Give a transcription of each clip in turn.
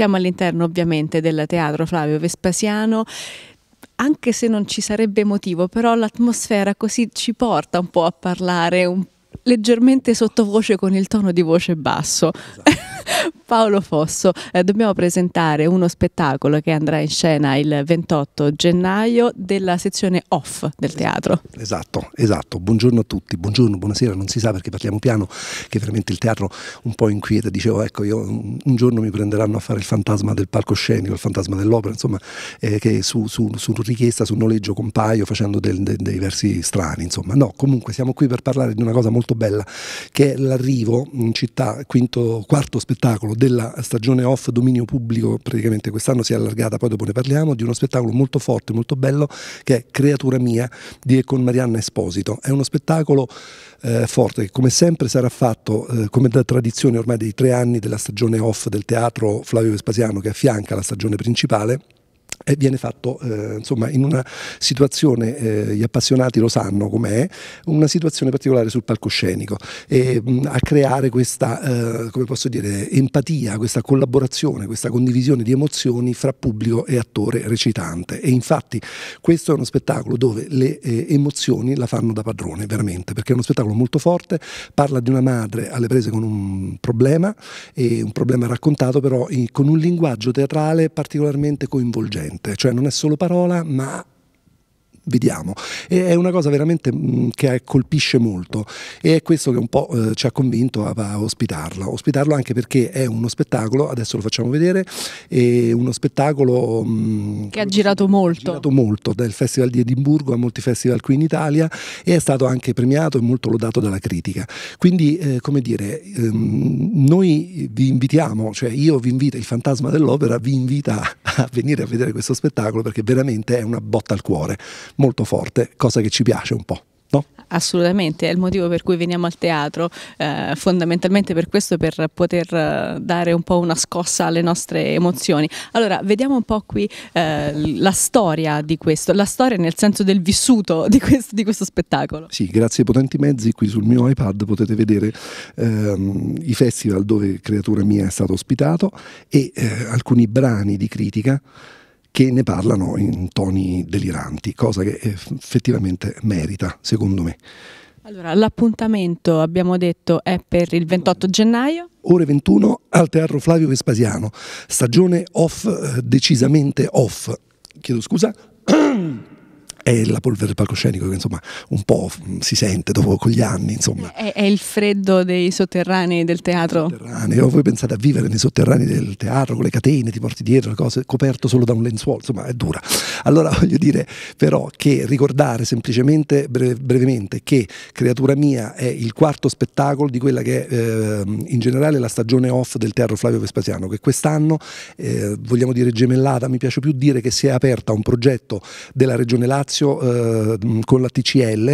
Siamo all'interno ovviamente del teatro Flavio Vespasiano anche se non ci sarebbe motivo, però l'atmosfera così ci porta un po' a parlare un po' leggermente sottovoce con il tono di voce basso. Esatto. Paolo Fosso, eh, dobbiamo presentare uno spettacolo che andrà in scena il 28 gennaio della sezione off del teatro. Esatto, esatto. Buongiorno a tutti, buongiorno, buonasera, non si sa perché parliamo piano, che veramente il teatro un po' inquieta. Dicevo, ecco, io un giorno mi prenderanno a fare il fantasma del palcoscenico, il fantasma dell'opera, insomma, eh, che su, su, su, richiesta, su noleggio compaio facendo del, de, dei versi strani, insomma. No, comunque siamo qui per parlare di una cosa molto molto bella, che è l'arrivo in città, quinto, quarto spettacolo della stagione off dominio pubblico, praticamente quest'anno si è allargata, poi dopo ne parliamo, di uno spettacolo molto forte, molto bello, che è Creatura mia di e con Marianna Esposito. È uno spettacolo eh, forte che come sempre sarà fatto, eh, come da tradizione ormai dei tre anni della stagione off del teatro Flavio Vespasiano che affianca la stagione principale, eh, viene fatto eh, insomma in una situazione, eh, gli appassionati lo sanno com'è, una situazione particolare sul palcoscenico e mh, mm, a creare questa, eh, come posso dire, empatia, questa collaborazione, questa condivisione di emozioni fra pubblico e attore recitante e infatti questo è uno spettacolo dove le eh, emozioni la fanno da padrone veramente perché è uno spettacolo molto forte, parla di una madre alle prese con un problema e un problema raccontato però in, con un linguaggio teatrale particolarmente coinvolgente costante, cioè non è solo parola ma vediamo. E è una cosa veramente mh, mm, che colpisce molto e è questo che un po' eh, ci ha convinto a, a ospitarla. Ospitarlo anche perché è uno spettacolo, adesso lo facciamo vedere, è uno spettacolo mh, mm, che ha girato molto. girato molto dal Festival di Edimburgo a molti festival qui in Italia e è stato anche premiato e molto lodato dalla critica. Quindi, eh, come dire, ehm, noi vi invitiamo, cioè io vi invito, il fantasma dell'opera vi invita a venire a vedere questo spettacolo perché veramente è una botta al cuore molto forte, cosa che ci piace un po'. No? Assolutamente, è il motivo per cui veniamo al teatro, eh, fondamentalmente per questo, per poter eh, dare un po' una scossa alle nostre emozioni. Allora, vediamo un po' qui eh, la storia di questo, la storia nel senso del vissuto di questo, di questo, spettacolo. Sì, grazie ai potenti mezzi qui sul mio iPad potete vedere ehm, i festival dove Creatura Mia è stato ospitato e eh, alcuni brani di critica che ne parlano in toni deliranti, cosa che effettivamente merita, secondo me. Allora, l'appuntamento, abbiamo detto, è per il 28 gennaio ore 21 al Teatro Flavio Vespasiano, stagione off, eh, decisamente off, chiedo scusa, è la polvere del palcoscenico che insomma un po' si sente dopo con gli anni insomma. È, è il freddo dei sotterranei del teatro. Sotterraneo. Voi pensate a vivere nei sotterranei del teatro con le catene, ti porti dietro le cose, coperto solo da un lenzuolo, insomma è dura. Allora voglio dire però che ricordare semplicemente breve, brevemente che Creatura Mia è il quarto spettacolo di quella che è eh, in generale la stagione off del teatro Flavio Vespasiano che quest'anno eh, vogliamo dire gemellata, mi piace più dire che si è aperta un progetto della Regione Lazio spazio eh, con la TCL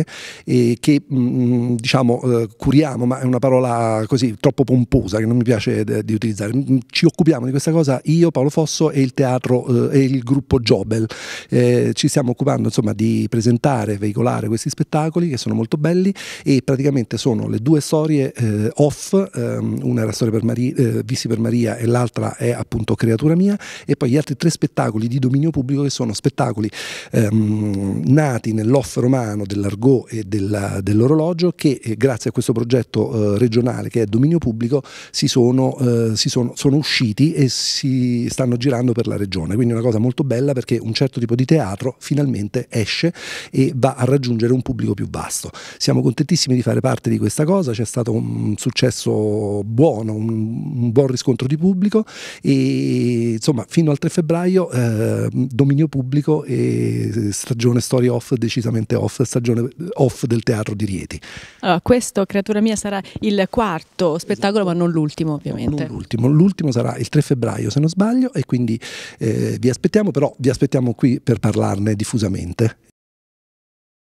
e eh, che mh, diciamo eh, curiamo, ma è una parola così troppo pomposa che non mi piace de- di utilizzare. Ci occupiamo di questa cosa io, Paolo Fosso e il teatro eh, e il gruppo Jobel. Eh, ci stiamo occupando insomma di presentare, veicolare questi spettacoli che sono molto belli e praticamente sono le due storie off, ehm, una era storia per Maria, Vissi per Maria e l'altra è appunto Creatura mia e poi gli altri tre spettacoli di dominio pubblico che sono spettacoli ehm, nati nell'off romano dell'argot e della, dell'orologio che eh, grazie a questo progetto eh, regionale che è dominio pubblico si, sono, eh, si sono, sono usciti e si stanno girando per la regione. Quindi è una cosa molto bella perché un certo tipo di teatro finalmente esce e va a raggiungere un pubblico più vasto. Siamo contentissimi di fare parte di questa cosa, c'è stato un successo buono, un, un buon riscontro di pubblico e insomma fino al 3 febbraio eh, dominio pubblico e stagione una storia off, decisamente off, stagione off del teatro di Rieti. Allora, questo, creatura mia, sarà il quarto esatto. spettacolo, esatto. ma non l'ultimo ovviamente. Non l'ultimo. l'ultimo. sarà il 3 febbraio, se non sbaglio, e quindi eh, vi aspettiamo, però vi aspettiamo qui per parlarne diffusamente